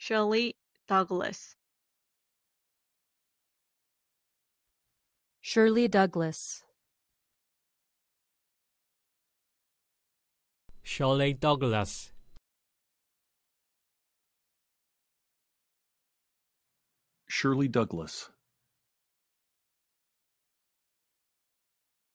Shirley Douglas. Shirley Douglas. Shirley Douglas. Shirley Douglas.